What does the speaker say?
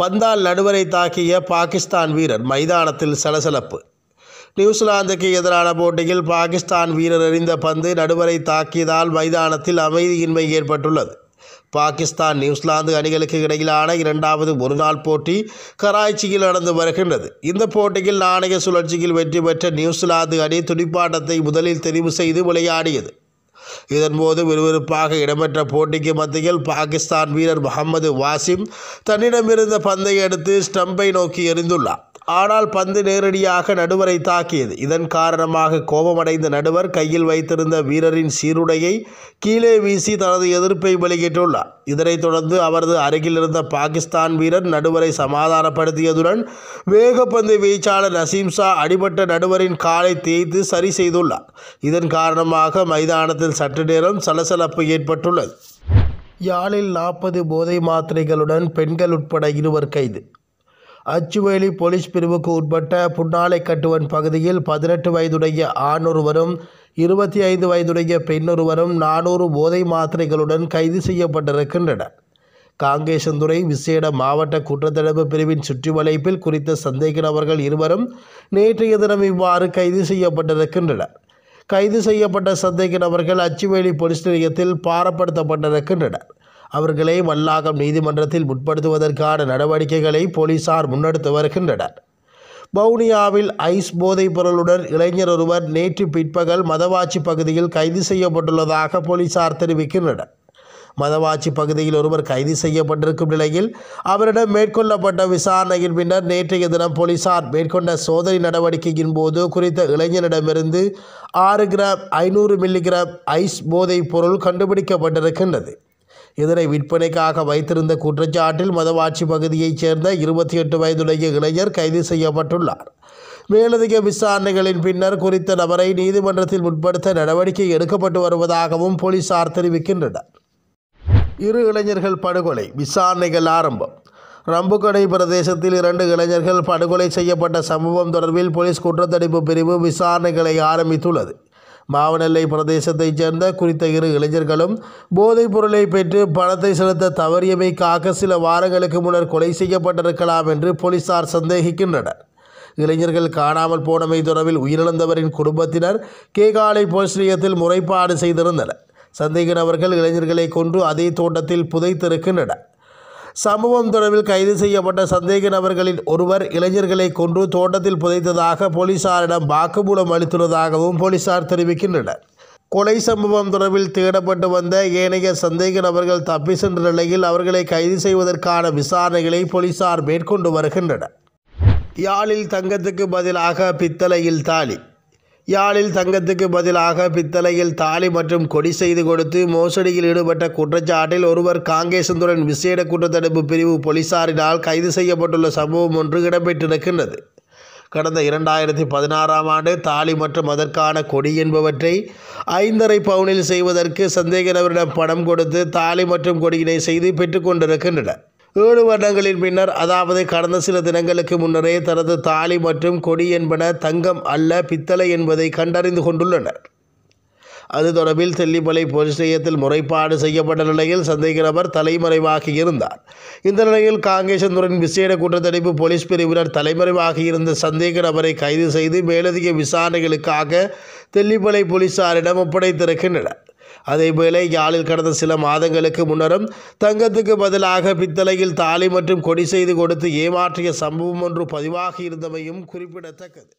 பந்தால் நடுவரை தாக்கிய பாகிஸ்தான் வீரர் மைதானத்தில் சலசலப்பு நியூசிலாந்துக்கு எதிரான போட்டியில் பாகிஸ்தான் வீரர் எறிந்த பந்து நடுவரை தாக்கியதால் மைதானத்தில் அமைதியின்மை ஏற்பட்டுள்ளது பாகிஸ்தான் நியூசிலாந்து அணிகளுக்கு இடையிலான இரண்டாவது ஒருநாள் போட்டி கராச்சியில் நடந்து வருகின்றது இந்த போட்டியில் நாணய சுழற்சியில் வெற்றி பெற்ற நியூசிலாந்து அணி துடிப்பாட்டத்தை முதலில் தெரிவு செய்து விளையாடியது இதன்போது விறுவிறுப்பாக இடம்பெற்ற போட்டிக்கு மத்தியில் பாகிஸ்தான் வீரர் முகமது வாசிம் தன்னிடமிருந்த பந்தை அடுத்து ஸ்டம்பை நோக்கி எறிந்துள்ளார் ஆனால் பந்து நேரடியாக நடுவரை தாக்கியது இதன் காரணமாக கோபமடைந்த நடுவர் கையில் வைத்திருந்த வீரரின் சீருடையை கீழே வீசி தனது எதிர்ப்பை வெளியிட்டுள்ளார் இதனைத் தொடர்ந்து அவரது அருகிலிருந்த பாகிஸ்தான் வீரர் நடுவரை சமாதானப்படுத்தியதுடன் வேகப்பந்து வீச்சாளர் நசீம் ஷா அடிபட்ட நடுவரின் காலை தேய்த்து சரி செய்துள்ளார் இதன் காரணமாக மைதானத்தில் சற்று நேரம் சலசலப்பு ஏற்பட்டுள்ளது யாழில் நாற்பது போதை மாத்திரைகளுடன் பெண்கள் உட்பட இருவர் கைது அச்சுவேலி போலீஸ் பிரிவுக்கு உட்பட்ட புன்னாலை கட்டுவன் பகுதியில் பதினெட்டு வயதுடைய ஆணொருவரும் இருபத்தி ஐந்து வயதுடைய பெண்ணொருவரும் நானூறு போதை மாத்திரைகளுடன் கைது செய்யப்பட்டிருக்கின்றனர் காங்கேசந்துறை விசேட மாவட்ட குற்றத்தடுப்பு பிரிவின் சுற்றி வளைப்பில் குறித்த சந்தேக நபர்கள் இருவரும் நேற்றைய தினம் இவ்வாறு கைது செய்யப்பட்டிருக்கின்றனர் கைது செய்யப்பட்ட சந்தேக நபர்கள் அச்சுவேலி போலீஸ் நிலையத்தில் பாரப்படுத்தப்பட்டிருக்கின்றனர் அவர்களை வல்லாகம் நீதிமன்றத்தில் முற்படுத்துவதற்கான நடவடிக்கைகளை போலீசார் முன்னெடுத்து வருகின்றனர் வவுனியாவில் ஐஸ் போதைப் பொருளுடன் இளைஞர் ஒருவர் நேற்று பிற்பகல் மதவாச்சி பகுதியில் கைது செய்யப்பட்டுள்ளதாக போலீசார் தெரிவிக்கின்றனர் மதவாச்சி பகுதியில் ஒருவர் கைது செய்யப்பட்டிருக்கும் நிலையில் அவரிடம் மேற்கொள்ளப்பட்ட விசாரணையின் பின்னர் நேற்றைய தினம் போலீசார் மேற்கொண்ட சோதனை நடவடிக்கையின் போது குறித்த இளைஞனிடமிருந்து ஆறு கிராம் ஐநூறு மில்லிகிராம் ஐஸ் போதைப் பொருள் கண்டுபிடிக்கப்பட்டிருக்கின்றது இதனை விற்பனைக்காக வைத்திருந்த குற்றச்சாட்டில் மதவாட்சி பகுதியைச் சேர்ந்த இருபத்தி எட்டு வயதுடைய இளைஞர் கைது செய்யப்பட்டுள்ளார் மேலதிக விசாரணைகளின் பின்னர் குறித்த நபரை நீதிமன்றத்தில் முற்படுத்த நடவடிக்கை எடுக்கப்பட்டு வருவதாகவும் போலீசார் தெரிவிக்கின்றனர் இரு இளைஞர்கள் படுகொலை விசாரணைகள் ஆரம்பம் ரம்புக்கடை பிரதேசத்தில் இரண்டு இளைஞர்கள் படுகொலை செய்யப்பட்ட சம்பவம் தொடர்பில் போலீஸ் குற்றத்தடுப்பு பிரிவு விசாரணைகளை ஆரம்பித்துள்ளது மாவனெல்லை பிரதேசத்தைச் சேர்ந்த குறித்த இரு இளைஞர்களும் போதைப் பொருளை பெற்று பணத்தை செலுத்த தவறியமைக்காக சில வாரங்களுக்கு முன்னர் கொலை செய்யப்பட்டிருக்கலாம் என்று போலீசார் சந்தேகிக்கின்றனர் இளைஞர்கள் காணாமல் போனமை தொடர்பில் உயிரிழந்தவரின் குடும்பத்தினர் கேகாலை போலீஸ் நிலையத்தில் முறைப்பாடு செய்திருந்தனர் சந்தேக நபர்கள் இளைஞர்களை கொன்று அதே தோட்டத்தில் புதைத்திருக்கின்றனர் சம்பவம் தொடர்பில் கைது செய்யப்பட்ட சந்தேக நபர்களில் ஒருவர் இளைஞர்களை கொன்று தோட்டத்தில் புதைத்ததாக போலீசாரிடம் வாக்குமூலம் அளித்துள்ளதாகவும் போலீசார் தெரிவிக்கின்றனர் கொலை சம்பவம் தொடர்பில் தேடப்பட்டு வந்த ஏனைய சந்தேக நபர்கள் தப்பி சென்ற நிலையில் அவர்களை கைது செய்வதற்கான விசாரணைகளை போலீசார் மேற்கொண்டு வருகின்றனர் யாழில் தங்கத்துக்கு பதிலாக பித்தளையில் தாலி யாழில் தங்கத்துக்கு பதிலாக பித்தளையில் தாலி மற்றும் கொடி செய்து கொடுத்து மோசடியில் ஈடுபட்ட குற்றச்சாட்டில் ஒருவர் காங்கேசந்துடன் விசேட குற்றத்தடுப்பு பிரிவு போலீசாரினால் கைது செய்யப்பட்டுள்ள சம்பவம் ஒன்று இடம்பெற்றிருக்கின்றது கடந்த இரண்டாயிரத்தி பதினாறாம் ஆண்டு தாலி மற்றும் அதற்கான கொடி என்பவற்றை ஐந்தரை பவுனில் செய்வதற்கு சந்தேக நபரிடம் பணம் கொடுத்து தாலி மற்றும் கொடியினை செய்து பெற்றுக்கொண்டிருக்கின்றனர் ஏழு வருடங்களின் பின்னர் அதாவது கடந்த சில தினங்களுக்கு முன்னரே தனது தாலி மற்றும் கொடி என்பன தங்கம் அல்ல பித்தளை என்பதை கண்டறிந்து கொண்டுள்ளனர் அது தொடர்பில் தெல்லிமலை போலீஸ் நிலையத்தில் முறைப்பாடு செய்யப்பட்ட நிலையில் சந்தேக நபர் தலைமறைவாகி இருந்தார் இந்த நிலையில் காங்கேசந்தூரின் விசேட கூட்டத்தடைப்பு போலீஸ் பிரிவினர் தலைமறைவாகி இருந்த சந்தேக நபரை கைது செய்து மேலதிக விசாரணைகளுக்காக தெல்லிமலை போலீசாரிடம் ஒப்படைத்திருக்கின்றனர் அதேபோல யாழில் கடந்த சில மாதங்களுக்கு முன்னரும் தங்கத்துக்கு பதிலாக பித்தளையில் தாலி மற்றும் கொடி செய்து கொடுத்து ஏமாற்றிய சம்பவம் ஒன்று பதிவாகி இருந்தமையும் குறிப்பிடத்தக்கது